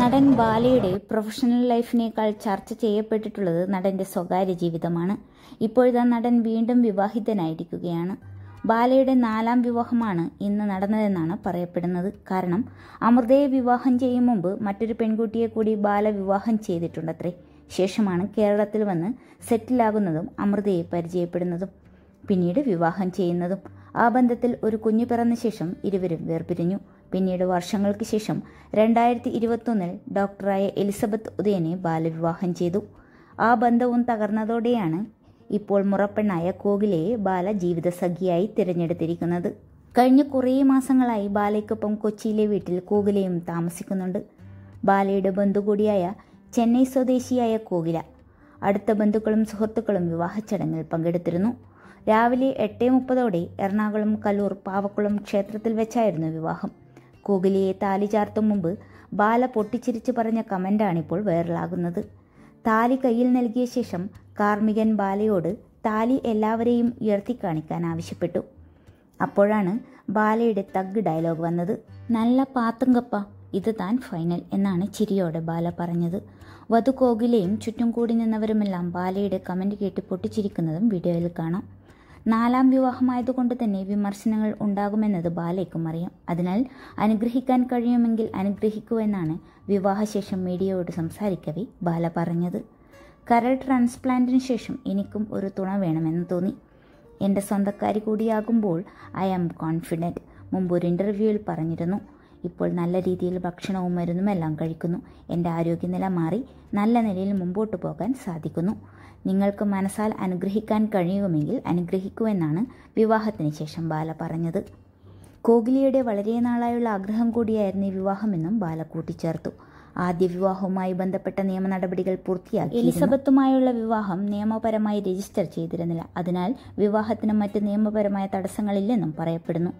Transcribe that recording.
നടൻ ബാലയുടെ പ്രൊഫഷണൽ ലൈഫിനേക്കാൾ ചർച്ച ചെയ്യപ്പെട്ടിട്ടുള്ളത് നടന്റെ സ്വകാര്യ ജീവിതമാണ് ഇപ്പോഴത്തെ നടൻ വീണ്ടും വിവാഹിതനായിരിക്കുകയാണ് ബാലയുടെ നാലാം വിവാഹമാണ് ഇന്ന് നടന്നതെന്നാണ് പറയപ്പെടുന്നത് കാരണം അമൃതയെ വിവാഹം ചെയ്യും മുമ്പ് മറ്റൊരു പെൺകുട്ടിയെ കൂടി ബാല വിവാഹം ചെയ്തിട്ടുണ്ടത്രേ ശേഷമാണ് കേരളത്തിൽ വന്ന് സെറ്റിലാകുന്നതും അമൃതയെ പരിചയപ്പെടുന്നതും പിന്നീട് വിവാഹം ചെയ്യുന്നതും ആ ബന്ധത്തിൽ ഒരു കുഞ്ഞു പിറന്ന ശേഷം ഇരുവരും വേർപിരിഞ്ഞു പിന്നീട് വർഷങ്ങൾക്ക് ശേഷം രണ്ടായിരത്തി ഇരുപത്തൊന്നിൽ ഡോക്ടറായ എലിസബത്ത് ഉദയനെ ബാലവിവാഹം ചെയ്തു ആ ബന്ധവും തകർന്നതോടെയാണ് ഇപ്പോൾ മുറപ്പെണ്ണായ കോകിലയെ ബാല ജീവിതസഖിയായി തിരഞ്ഞെടുത്തിരിക്കുന്നത് കഴിഞ്ഞ കുറേ മാസങ്ങളായി ബാലയ്ക്കൊപ്പം കൊച്ചിയിലെ വീട്ടിൽ കോകിലയും താമസിക്കുന്നുണ്ട് ബാലയുടെ ബന്ധു കൂടിയായ ചെന്നൈ സ്വദേശിയായ കോകില അടുത്ത ബന്ധുക്കളും സുഹൃത്തുക്കളും വിവാഹ ചടങ്ങിൽ പങ്കെടുത്തിരുന്നു രാവിലെ എട്ട് മുപ്പതോടെ എറണാകുളം കലൂർ പാവക്കുളം ക്ഷേത്രത്തിൽ വെച്ചായിരുന്നു വിവാഹം കോകിലയെ താലി ചാർത്തും മുമ്പ് ബാല പൊട്ടിച്ചിരിച്ച് പറഞ്ഞ കമൻ്റാണിപ്പോൾ വൈറലാകുന്നത് താലി കയ്യിൽ നൽകിയ ശേഷം കാർമികൻ ബാലയോട് താലി എല്ലാവരെയും ഉയർത്തിക്കാണിക്കാൻ ആവശ്യപ്പെട്ടു അപ്പോഴാണ് ബാലയുടെ തഗ് ഡയലോഗ് വന്നത് നല്ല പാത്തുങ്കപ്പ ഇത് താൻ ഫൈനൽ എന്നാണ് ചിരിയോടെ ബാല പറഞ്ഞത് വധു ചുറ്റും കൂടി നിന്നവരുമെല്ലാം ബാലയുടെ കമൻറ്റ് കേട്ട് പൊട്ടിച്ചിരിക്കുന്നതും വീഡിയോയിൽ കാണാം നാലാം വിവാഹമായതുകൊണ്ട് തന്നെ വിമർശനങ്ങൾ ഉണ്ടാകുമെന്നത് ബാലയ്ക്കും അറിയാം അതിനാൽ അനുഗ്രഹിക്കാൻ കഴിയുമെങ്കിൽ അനുഗ്രഹിക്കുമെന്നാണ് വിവാഹശേഷം മീഡിയയോട് സംസാരിക്കവേ ബാല പറഞ്ഞത് കരൾ ട്രാൻസ്പ്ലാന്റിന് ശേഷം എനിക്കും ഒരു തുണ വേണമെന്ന് തോന്നി എൻ്റെ സ്വന്തക്കാരി കൂടിയാകുമ്പോൾ ഐ ആം കോൺഫിഡൻറ്റ് മുമ്പ് ഒരു ഇൻ്റർവ്യൂവിൽ പറഞ്ഞിരുന്നു ഇപ്പോൾ നല്ല രീതിയിൽ ഭക്ഷണവും മരുന്നും എല്ലാം കഴിക്കുന്നു എൻ്റെ ആരോഗ്യനില മാറി നല്ല നിലയിൽ മുമ്പോട്ട് പോകാൻ സാധിക്കുന്നു നിങ്ങൾക്ക് മനസ്സാൽ അനുഗ്രഹിക്കാൻ കഴിയുമെങ്കിൽ അനുഗ്രഹിക്കുമെന്നാണ് വിവാഹത്തിന് ശേഷം ബാല പറഞ്ഞത് കോഹ്ലിയുടെ വളരെ നാളായുള്ള ആഗ്രഹം കൂടിയായിരുന്നു ഈ വിവാഹമെന്നും ബാല കൂട്ടിച്ചേർത്തു ആദ്യ വിവാഹവുമായി ബന്ധപ്പെട്ട നിയമ നടപടികൾ പൂർത്തിയാക്കി എലിസബത്തുമായുള്ള വിവാഹം നിയമപരമായി രജിസ്റ്റർ ചെയ്തിരുന്നില്ല അതിനാൽ വിവാഹത്തിന് മറ്റ് നിയമപരമായ തടസ്സങ്ങളില്ലെന്നും പറയപ്പെടുന്നു